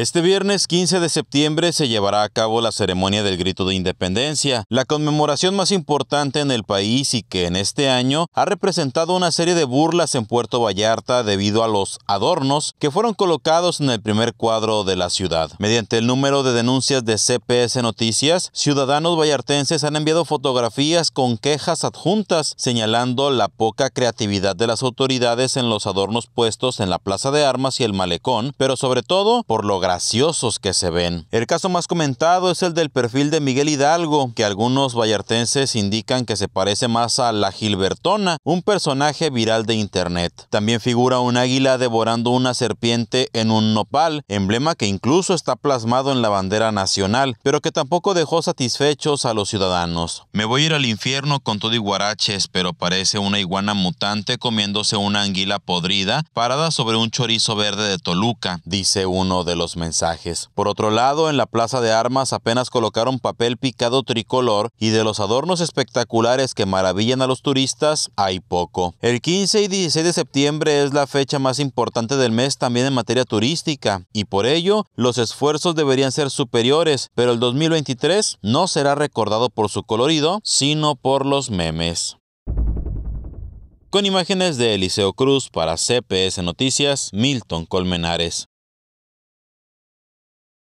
Este viernes 15 de septiembre se llevará a cabo la ceremonia del Grito de Independencia, la conmemoración más importante en el país y que en este año ha representado una serie de burlas en Puerto Vallarta debido a los adornos que fueron colocados en el primer cuadro de la ciudad. Mediante el número de denuncias de CPS Noticias, ciudadanos vallartenses han enviado fotografías con quejas adjuntas señalando la poca creatividad de las autoridades en los adornos puestos en la Plaza de Armas y el Malecón, pero sobre todo por lo graciosos que se ven. El caso más comentado es el del perfil de Miguel Hidalgo, que algunos vallartenses indican que se parece más a la Gilbertona, un personaje viral de internet. También figura un águila devorando una serpiente en un nopal, emblema que incluso está plasmado en la bandera nacional, pero que tampoco dejó satisfechos a los ciudadanos. Me voy a ir al infierno con todo iguaraches, pero parece una iguana mutante comiéndose una anguila podrida parada sobre un chorizo verde de Toluca, dice uno de los mensajes. Por otro lado, en la plaza de armas apenas colocaron papel picado tricolor y de los adornos espectaculares que maravillan a los turistas hay poco. El 15 y 16 de septiembre es la fecha más importante del mes también en materia turística y por ello los esfuerzos deberían ser superiores, pero el 2023 no será recordado por su colorido, sino por los memes. Con imágenes de Eliseo Cruz para CPS Noticias, Milton Colmenares.